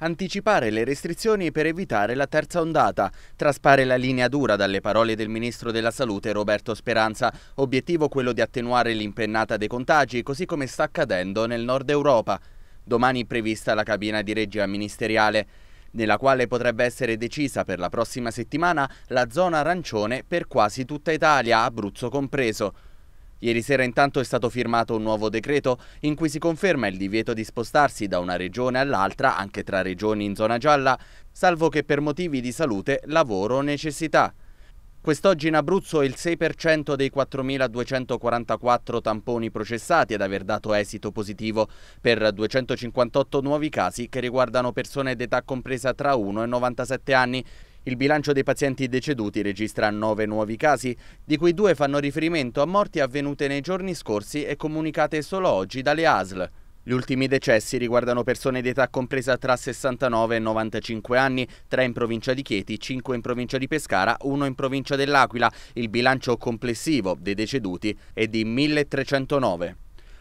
anticipare le restrizioni per evitare la terza ondata. Traspare la linea dura dalle parole del Ministro della Salute Roberto Speranza, obiettivo quello di attenuare l'impennata dei contagi così come sta accadendo nel nord Europa. Domani prevista la cabina di regia ministeriale nella quale potrebbe essere decisa per la prossima settimana la zona arancione per quasi tutta Italia, Abruzzo compreso. Ieri sera intanto è stato firmato un nuovo decreto in cui si conferma il divieto di spostarsi da una regione all'altra, anche tra regioni in zona gialla, salvo che per motivi di salute, lavoro o necessità. Quest'oggi in Abruzzo è il 6% dei 4.244 tamponi processati ad aver dato esito positivo per 258 nuovi casi che riguardano persone d'età compresa tra 1 e 97 anni, il bilancio dei pazienti deceduti registra nove nuovi casi, di cui due fanno riferimento a morti avvenute nei giorni scorsi e comunicate solo oggi dalle ASL. Gli ultimi decessi riguardano persone di età compresa tra 69 e 95 anni, 3 in provincia di Chieti, 5 in provincia di Pescara, 1 in provincia dell'Aquila. Il bilancio complessivo dei deceduti è di 1309.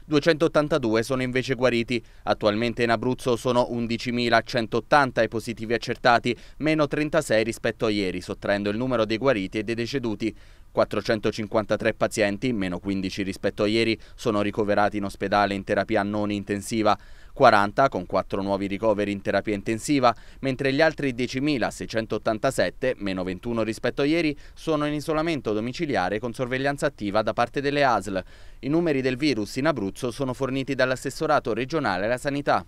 282 sono invece guariti. Attualmente in Abruzzo sono 11.180 i positivi accertati, meno 36 rispetto a ieri, sottraendo il numero dei guariti e dei deceduti. 453 pazienti, meno 15 rispetto a ieri, sono ricoverati in ospedale in terapia non intensiva. 40 con 4 nuovi ricoveri in terapia intensiva, mentre gli altri 10.687, meno 21 rispetto a ieri, sono in isolamento domiciliare con sorveglianza attiva da parte delle ASL. I numeri del virus in Abruzzo sono forniti dall'assessorato regionale alla sanità.